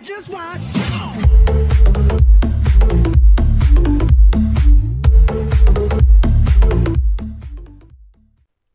could just watch.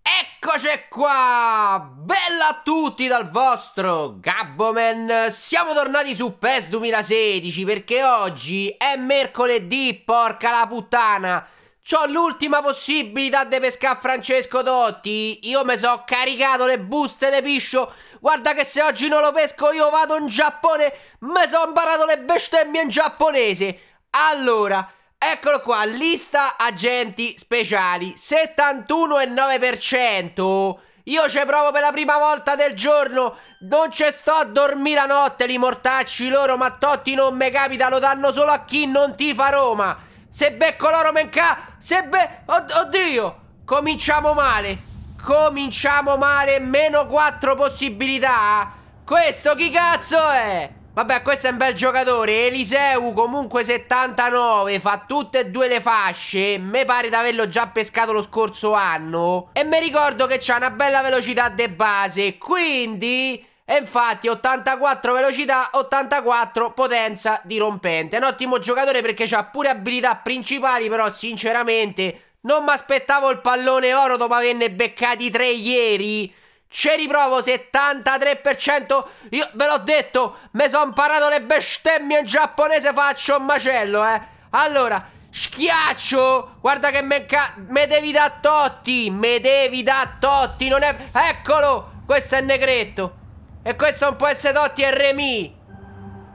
Eccoci qua! Bella a tutti dal vostro Gabboman! Siamo tornati su PES 2016 perché oggi è mercoledì, porca la puttana! C'ho l'ultima possibilità di pescare Francesco Dotti. Io mi so caricato le buste di piscio. Guarda che se oggi non lo pesco io vado in Giappone. Mi so imparato le bestemmie in giapponese. Allora, eccolo qua, lista agenti speciali. 71,9%. Io ci provo per la prima volta del giorno. Non ci sto a dormire la notte, li mortacci loro. Ma Totti non mi capita, lo danno solo a chi non ti fa Roma. Se becco loro menca se be... Oddio! Cominciamo male. Cominciamo male. Meno 4 possibilità. Questo chi cazzo è? Vabbè, questo è un bel giocatore. Eliseu comunque 79. Fa tutte e due le fasce. Mi pare di averlo già pescato lo scorso anno. E mi ricordo che c'ha una bella velocità de base. Quindi... E infatti 84 velocità, 84 potenza dirompente. È un ottimo giocatore perché ha pure abilità principali, però sinceramente non mi aspettavo il pallone oro dopo averne beccati tre ieri. Ce riprovo 73%. Io ve l'ho detto, mi sono parato le bestemmie in giapponese, faccio un macello, eh. Allora, Schiaccio! Guarda che me, me devi da Totti! Me devi da Totti! Non è... Eccolo! Questo è Negretto! E questo non può essere Totti, è Remy.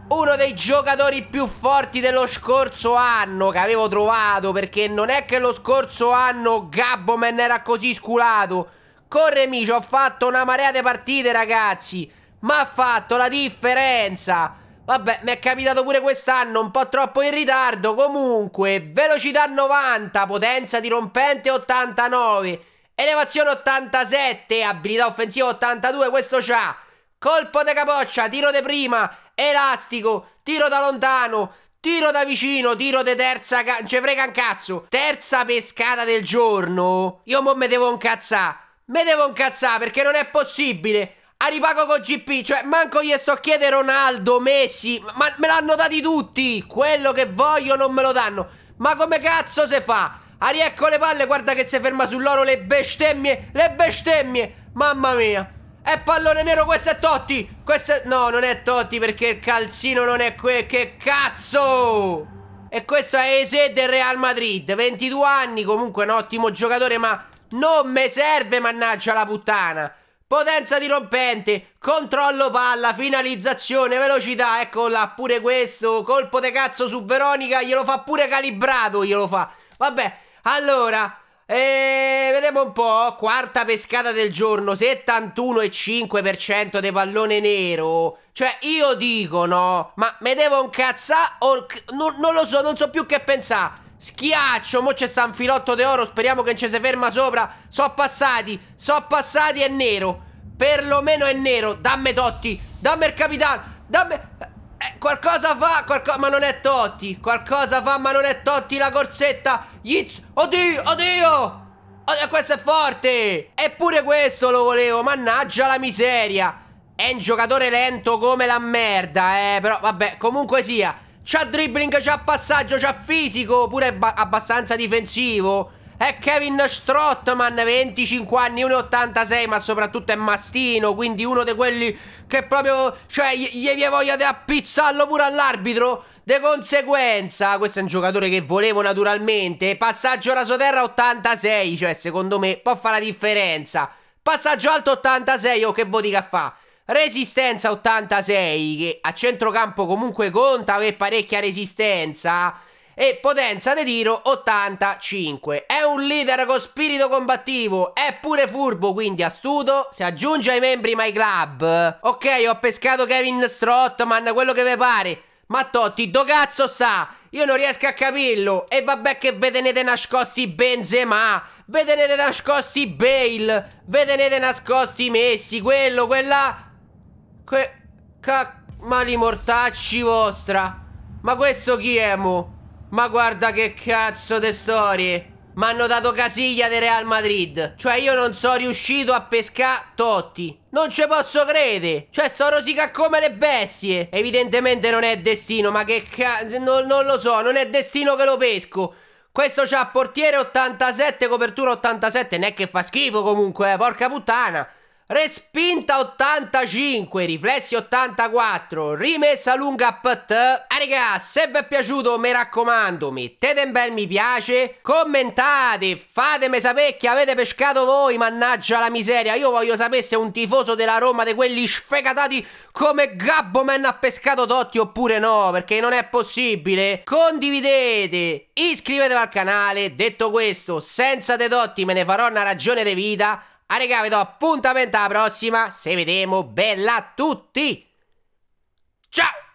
Uno dei giocatori più forti dello scorso anno che avevo trovato. Perché non è che lo scorso anno Gabboman era così sculato. Con Remy ci ho fatto una marea di partite, ragazzi. Ma ha fatto la differenza. Vabbè, mi è capitato pure quest'anno, un po' troppo in ritardo. Comunque, velocità 90, potenza dirompente 89, elevazione 87, abilità offensiva 82, questo c'ha. Colpo de capoccia, tiro de prima, elastico, tiro da lontano, tiro da vicino, tiro de terza, ca- ce frega un cazzo. Terza pescata del giorno. Io mo me devo incazzare. Me devo incazzare perché non è possibile. A ripago con GP, cioè manco gli sto a chiedere Ronaldo, Messi, ma me l'hanno dati tutti. Quello che voglio non me lo danno. Ma come cazzo se fa? Ariecco le palle, guarda che si ferma sull'oro le bestemmie, le bestemmie. Mamma mia. È pallone nero, questo è Totti! Questo è... No, non è Totti perché il calzino non è quel Che cazzo! E questo è Eze del Real Madrid. 22 anni, comunque un ottimo giocatore, ma non mi serve, mannaggia la puttana. Potenza dirompente, controllo palla, finalizzazione, velocità, eccola pure questo. Colpo de cazzo su Veronica, glielo fa pure calibrato, glielo fa. Vabbè, allora... E vediamo un po', quarta pescata del giorno, 71,5% di pallone nero. Cioè, io dico, no, ma me devo incazzare o... Non, non, lo so, non so più che pensare. Schiaccio, mo c'è sta un filotto d'oro, speriamo che non ci si ferma sopra. So passati, so passati, è nero. Perlomeno è nero. Dammi Totti, dammi il capitano, dammi... Eh, qualcosa fa, qualco ma non è Totti. Qualcosa fa, ma non è Totti la corsetta. Yiz, oddio, oddio. Oddio, questo è forte. Eppure questo lo volevo, mannaggia la miseria. È un giocatore lento come la merda, eh. Però vabbè, comunque sia. C'ha dribbling, c'ha passaggio, c'ha fisico, pure abbastanza difensivo. È Kevin Strottman, 25 anni, 1,86, ma soprattutto è mastino, quindi uno di quelli che proprio, cioè, gli viene voglia di appizzarlo pure all'arbitro. De conseguenza, questo è un giocatore che volevo naturalmente. Passaggio rasoterra 86, cioè secondo me può fare la differenza. Passaggio alto 86, o oh, che voti che fa? Resistenza 86, che a centrocampo comunque conta per parecchia resistenza e potenza di tiro 85. È un leader con spirito combattivo, è pure furbo, quindi astuto, si aggiunge ai membri My Club. Ok, ho pescato Kevin Strottman, quello che vi pare. Ma Totti, do cazzo sta? Io non riesco a capirlo. E vabbè che ve tenete nascosti Benzema, vedete nascosti Bale, vedete nascosti Messi, quello, quella... Que... Ca... Mali mortacci vostra. Ma questo chi è, mo'? Ma guarda che cazzo di storie. Mi hanno dato Casiglia del Real Madrid. Cioè io non sono riuscito a pescare Totti. Non ci posso credere. Cioè sto rosica come le bestie. Evidentemente non è destino, ma che cazzo... Non, non lo so, non è destino che lo pesco. Questo c'ha portiere 87, copertura 87, non è che fa schifo comunque, eh, porca puttana. Respinta 85, riflessi 84, rimessa lunga PT. Ah se vi è piaciuto mi raccomando, mettete un bel mi piace, commentate, fatemi sapere che avete pescato voi, mannaggia la miseria. Io voglio sapere se un tifoso della Roma, di quelli sfegatati come Gabbo Gabboman ha pescato Totti oppure no, perché non è possibile. Condividete, iscrivetevi al canale, detto questo, senza De Totti me ne farò una ragione di vita. Ah, raga, vi do appuntamento alla prossima. Se vediamo, bella a tutti. Ciao!